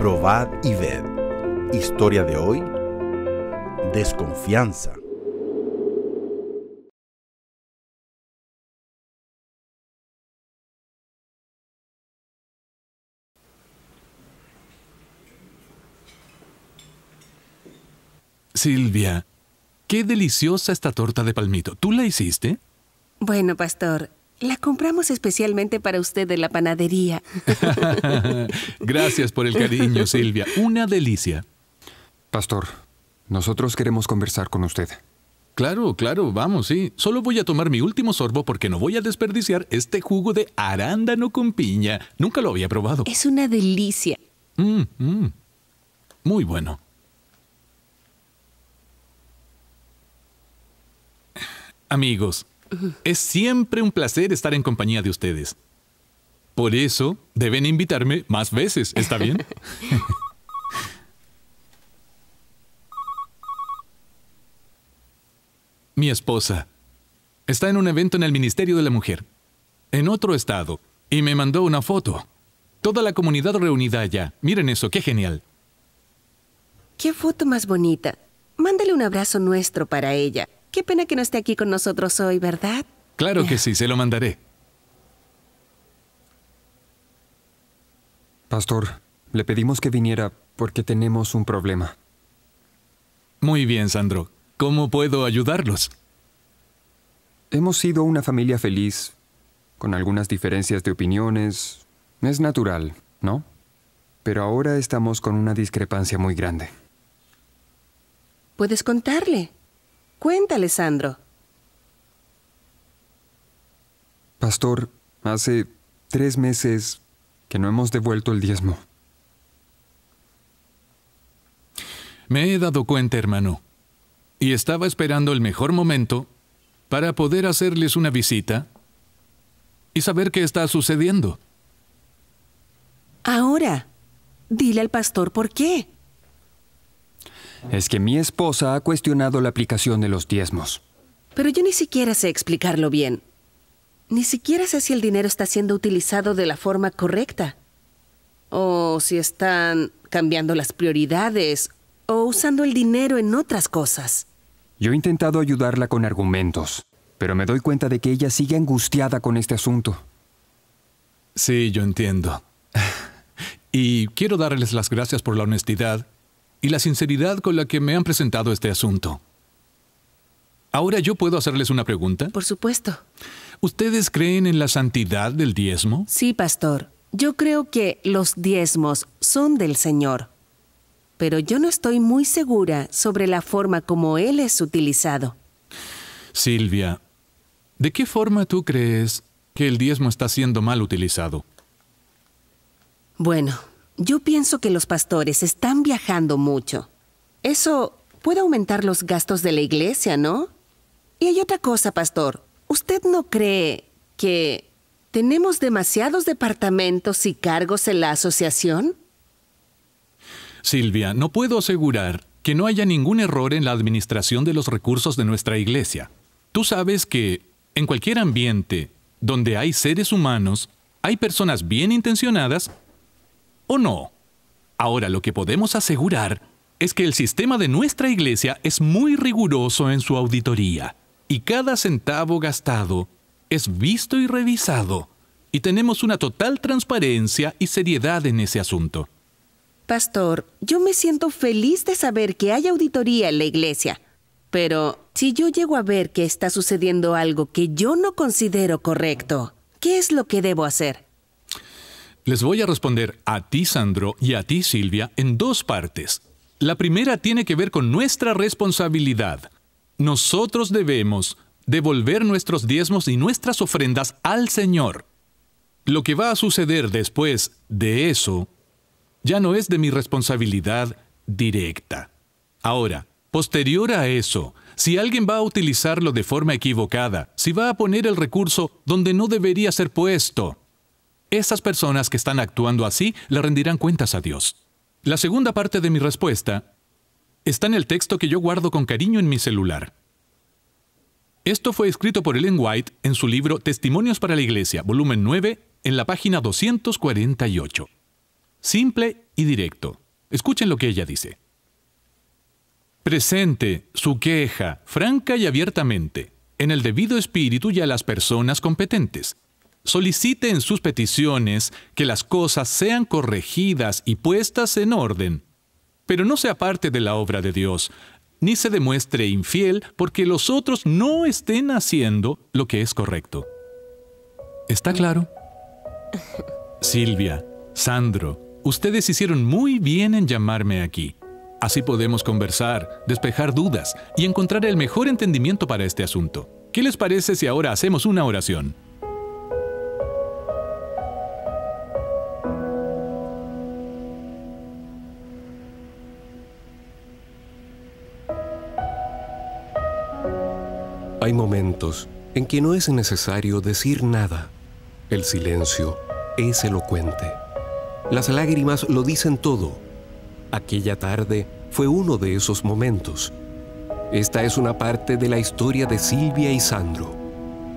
Probad y ved. Historia de hoy. Desconfianza. Silvia, qué deliciosa esta torta de palmito. ¿Tú la hiciste? Bueno, pastor, la compramos especialmente para usted de la panadería. Gracias por el cariño, Silvia. Una delicia. Pastor, nosotros queremos conversar con usted. Claro, claro, vamos, sí. Solo voy a tomar mi último sorbo porque no voy a desperdiciar este jugo de arándano con piña. Nunca lo había probado. Es una delicia. Mm, mm. Muy bueno. Amigos, es siempre un placer estar en compañía de ustedes. Por eso deben invitarme más veces, ¿está bien? Mi esposa está en un evento en el Ministerio de la Mujer, en otro estado, y me mandó una foto. Toda la comunidad reunida allá. Miren eso, qué genial. Qué foto más bonita. Mándale un abrazo nuestro para ella. Qué pena que no esté aquí con nosotros hoy, ¿verdad? Claro que sí, se lo mandaré. Pastor, le pedimos que viniera porque tenemos un problema. Muy bien, Sandro. ¿Cómo puedo ayudarlos? Hemos sido una familia feliz, con algunas diferencias de opiniones. Es natural, ¿no? Pero ahora estamos con una discrepancia muy grande. ¿Puedes contarle? Cuéntale, Sandro. Pastor, hace tres meses que no hemos devuelto el diezmo. Me he dado cuenta, hermano, y estaba esperando el mejor momento para poder hacerles una visita y saber qué está sucediendo. Ahora, dile al pastor por qué es que mi esposa ha cuestionado la aplicación de los diezmos. Pero yo ni siquiera sé explicarlo bien. Ni siquiera sé si el dinero está siendo utilizado de la forma correcta. O si están cambiando las prioridades o usando el dinero en otras cosas. Yo he intentado ayudarla con argumentos, pero me doy cuenta de que ella sigue angustiada con este asunto. Sí, yo entiendo. y quiero darles las gracias por la honestidad y la sinceridad con la que me han presentado este asunto. Ahora yo puedo hacerles una pregunta. Por supuesto. ¿Ustedes creen en la santidad del diezmo? Sí, pastor. Yo creo que los diezmos son del Señor. Pero yo no estoy muy segura sobre la forma como Él es utilizado. Silvia, ¿de qué forma tú crees que el diezmo está siendo mal utilizado? Bueno, yo pienso que los pastores están viajando mucho. Eso puede aumentar los gastos de la iglesia, ¿no? Y hay otra cosa, pastor. ¿Usted no cree que tenemos demasiados departamentos y cargos en la asociación? Silvia, no puedo asegurar que no haya ningún error en la administración de los recursos de nuestra iglesia. Tú sabes que en cualquier ambiente donde hay seres humanos, hay personas bien intencionadas o no. Ahora lo que podemos asegurar es que el sistema de nuestra iglesia es muy riguroso en su auditoría y cada centavo gastado es visto y revisado y tenemos una total transparencia y seriedad en ese asunto. Pastor, yo me siento feliz de saber que hay auditoría en la iglesia, pero si yo llego a ver que está sucediendo algo que yo no considero correcto, ¿qué es lo que debo hacer? Les voy a responder a ti, Sandro, y a ti, Silvia, en dos partes. La primera tiene que ver con nuestra responsabilidad. Nosotros debemos devolver nuestros diezmos y nuestras ofrendas al Señor. Lo que va a suceder después de eso ya no es de mi responsabilidad directa. Ahora, posterior a eso, si alguien va a utilizarlo de forma equivocada, si va a poner el recurso donde no debería ser puesto, ...esas personas que están actuando así le rendirán cuentas a Dios. La segunda parte de mi respuesta está en el texto que yo guardo con cariño en mi celular. Esto fue escrito por Ellen White en su libro Testimonios para la Iglesia, volumen 9, en la página 248. Simple y directo. Escuchen lo que ella dice. Presente su queja franca y abiertamente, en el debido espíritu y a las personas competentes, Solicite en sus peticiones que las cosas sean corregidas y puestas en orden. Pero no sea parte de la obra de Dios, ni se demuestre infiel porque los otros no estén haciendo lo que es correcto. ¿Está claro? Silvia, Sandro, ustedes hicieron muy bien en llamarme aquí. Así podemos conversar, despejar dudas y encontrar el mejor entendimiento para este asunto. ¿Qué les parece si ahora hacemos una oración? Hay momentos en que no es necesario decir nada. El silencio es elocuente. Las lágrimas lo dicen todo. Aquella tarde fue uno de esos momentos. Esta es una parte de la historia de Silvia y Sandro.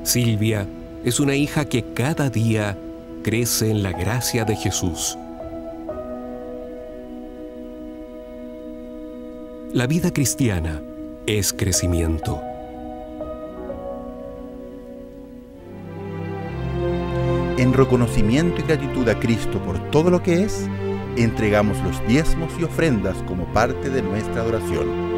Silvia es una hija que cada día crece en la gracia de Jesús. La vida cristiana es crecimiento. En reconocimiento y gratitud a Cristo por todo lo que es, entregamos los diezmos y ofrendas como parte de nuestra adoración.